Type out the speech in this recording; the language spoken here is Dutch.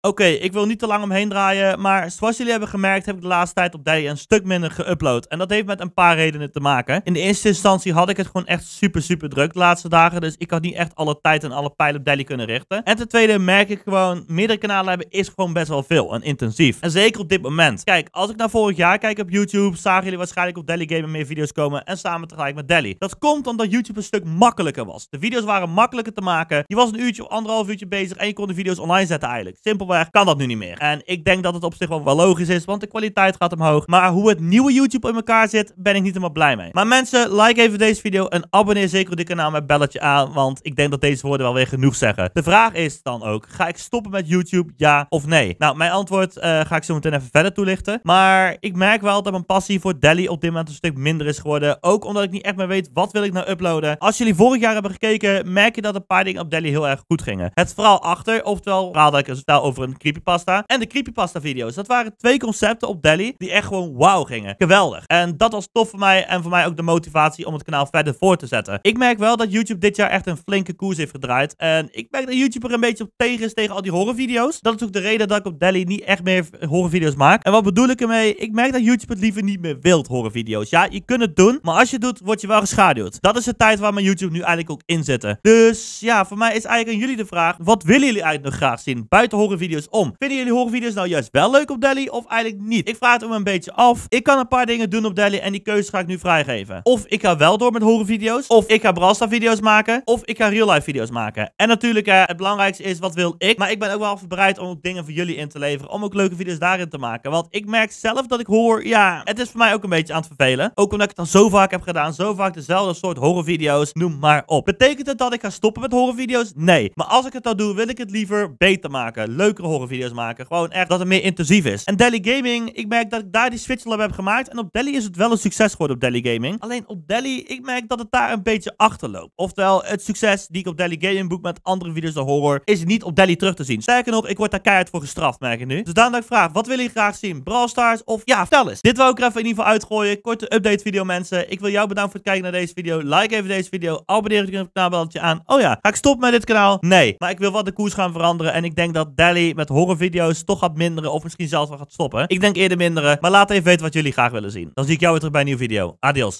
Oké, ik wil niet te lang omheen draaien, maar zoals jullie hebben gemerkt heb ik de laatste tijd op Daddy een stuk minder geüpload. En dat heeft met een paar redenen te maken. In de eerste instantie had ik het gewoon echt super super druk de laatste dagen, dus ik had niet echt alle tijd en alle pijlen op Daddy kunnen richten. En ten tweede merk ik gewoon, meerdere kanalen hebben is gewoon best wel veel en intensief. En zeker op dit moment. Kijk, als ik naar vorig jaar kijk op YouTube, zagen jullie waarschijnlijk op Daddy Gamer meer video's komen en samen tegelijk met Daddy. Dat komt omdat YouTube een stuk makkelijker was. De video's waren makkelijker te maken, je was een uurtje of anderhalf uurtje bezig en je kon de video's online zetten eigenlijk. Simpel eh, kan dat nu niet meer. En ik denk dat het op zich wel, logisch is, want de kwaliteit gaat omhoog. Maar hoe het nieuwe YouTube in elkaar zit, ben ik niet helemaal blij mee. Maar mensen, like even deze video en abonneer zeker op dit kanaal met belletje aan, want ik denk dat deze woorden wel weer genoeg zeggen. De vraag is dan ook, ga ik stoppen met YouTube, ja of nee? Nou, mijn antwoord eh, ga ik zo meteen even verder toelichten. Maar ik merk wel dat mijn passie voor Delhi op dit moment een stuk minder is geworden. Ook omdat ik niet echt meer weet, wat wil ik nou uploaden? Als jullie vorig jaar hebben gekeken, merk je dat een paar dingen op Delhi heel erg goed gingen. Het vooral achter, oftewel verhaal dat ik een totaal over over een creepypasta. En de creepypasta video's. Dat waren twee concepten op Delhi die echt gewoon wauw gingen. Geweldig. En dat was tof voor mij en voor mij ook de motivatie om het kanaal verder voor te zetten. Ik merk wel dat YouTube dit jaar echt een flinke koers heeft gedraaid. En ik merk dat YouTube er een beetje op tegen is tegen al die horrorvideo's. Dat is ook de reden dat ik op Delhi niet echt meer horrorvideo's maak. En wat bedoel ik ermee? Ik merk dat YouTube het liever niet meer wilt, horrorvideo's. Ja, je kunt het doen, maar als je het doet, word je wel geschaduwd. Dat is de tijd waar mijn YouTube nu eigenlijk ook in zit. Dus ja, voor mij is eigenlijk aan jullie de vraag, wat willen jullie eigenlijk nog graag zien? Buiten horrorvideo's om. Vinden jullie horrorvideo's nou juist wel leuk op Delhi of eigenlijk niet? Ik vraag het om een beetje af. Ik kan een paar dingen doen op Delhi en die keuze ga ik nu vrijgeven. Of ik ga wel door met video's. of ik ga Brasta video's maken, of ik ga real life video's maken. En natuurlijk, eh, het belangrijkste is wat wil ik. Maar ik ben ook wel bereid om ook dingen voor jullie in te leveren, om ook leuke video's daarin te maken. Want ik merk zelf dat ik hoor, ja, het is voor mij ook een beetje aan het vervelen. Ook omdat ik het dan zo vaak heb gedaan, zo vaak dezelfde soort horrorvideo's, noem maar op. Betekent het dat ik ga stoppen met video's? Nee. Maar als ik het dan doe, wil ik het liever beter maken. Leuk leukere horrorvideo's maken. Gewoon echt dat het meer intensief is. En Delhi Gaming, ik merk dat ik daar die switch heb gemaakt. En op Delhi is het wel een succes geworden op Delhi Gaming. Alleen op Delhi, ik merk dat het daar een beetje achterloopt. Oftewel, het succes die ik op Delhi Gaming boek met andere video's dan horror, is niet op Delhi terug te zien. Sterker nog, ik word daar keihard voor gestraft, merk ik nu. Dus daarom dat ik vraag, wat wil jullie graag zien? Brawl Stars of ja, vertel eens. Dit wou ik er even in ieder geval uitgooien. Korte update video mensen. Ik wil jou bedanken voor het kijken naar deze video. Like even deze video. Abonneer je op het kanaalbeltje aan. Oh ja, ga ik stoppen met dit kanaal? Nee. Maar ik wil wat de koers gaan veranderen en ik denk dat Delhi met horrorvideo's toch gaat minderen of misschien zelfs wel gaat stoppen. Ik denk eerder minderen, maar laat even weten wat jullie graag willen zien. Dan zie ik jou weer terug bij een nieuwe video. Adios.